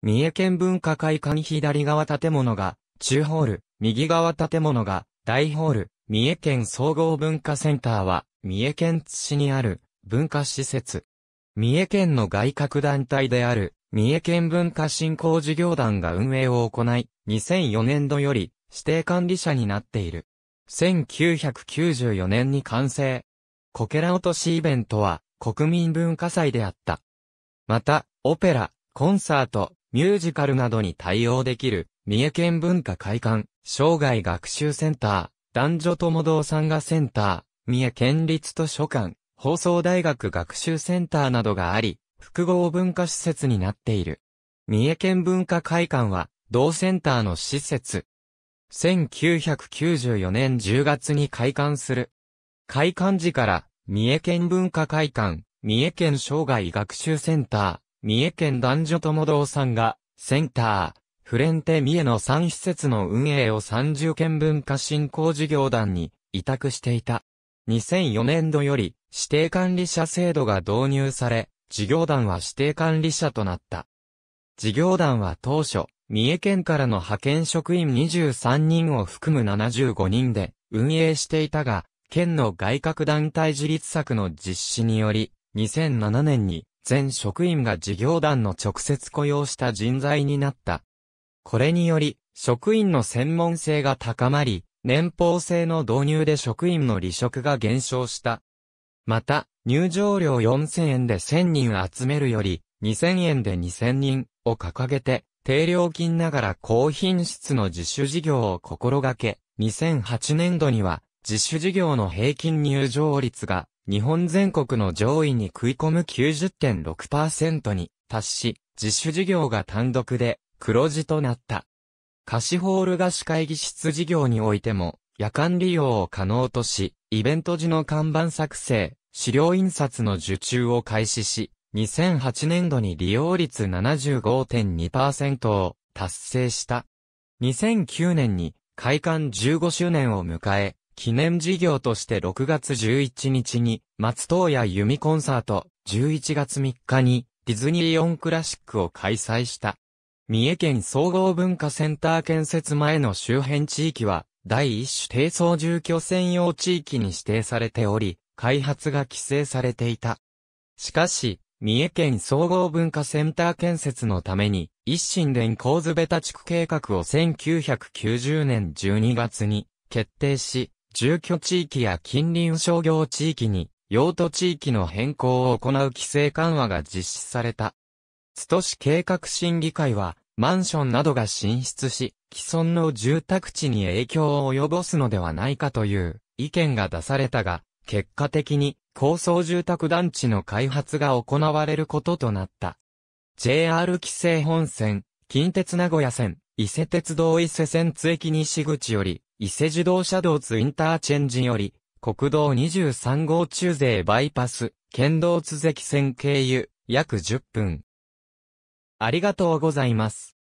三重県文化会館左側建物が、中ホール、右側建物が、大ホール、三重県総合文化センターは、三重県津市にある、文化施設。三重県の外郭団体である、三重県文化振興事業団が運営を行い、2004年度より指定管理者になっている。1994年に完成。こけら落としイベントは国民文化祭であった。また、オペラ、コンサート、ミュージカルなどに対応できる、三重県文化会館、生涯学習センター、男女共同参加センター、三重県立図書館、放送大学学習センターなどがあり、複合文化施設になっている。三重県文化会館は、同センターの施設。1994年10月に開館する。開館時から、三重県文化会館、三重県生涯学習センター、三重県男女友堂さんが、センター、フレンテ三重の3施設の運営を30県文化振興事業団に委託していた。2004年度より指定管理者制度が導入され、事業団は指定管理者となった。事業団は当初、三重県からの派遣職員23人を含む75人で運営していたが、県の外郭団体自立策の実施により、2007年に全職員が事業団の直接雇用した人材になった。これにより、職員の専門性が高まり、年俸制の導入で職員の離職が減少した。また、入場料4000円で1000人集めるより、2000円で2000人を掲げて、低料金ながら高品質の自主事業を心がけ、2008年度には、自主事業の平均入場率が日本全国の上位に食い込む90.6%に達し、自主事業が単独で黒字となった。貸ホール貸し会議室事業においても、夜間利用を可能とし、イベント時の看板作成、資料印刷の受注を開始し、2008年度に利用率75.2%を達成した。2009年に開館15周年を迎え、記念事業として6月11日に、松任谷由コンサート、11月3日に、ディズニーオンクラシックを開催した。三重県総合文化センター建設前の周辺地域は、第一種低層住居専用地域に指定されており、開発が規制されていた。しかし、三重県総合文化センター建設のために、一心連神津ベタ地区計画を1990年12月に決定し、住居地域や近隣商業地域に用途地域の変更を行う規制緩和が実施された。津都市計画審議会は、マンションなどが進出し、既存の住宅地に影響を及ぼすのではないかという意見が出されたが、結果的に高層住宅団地の開発が行われることとなった。JR 規制本線、近鉄名古屋線、伊勢鉄道伊勢線津駅西口より、伊勢自動車道津インターチェンジより、国道23号中勢バイパス、県道津関線経由、約10分。ありがとうございます。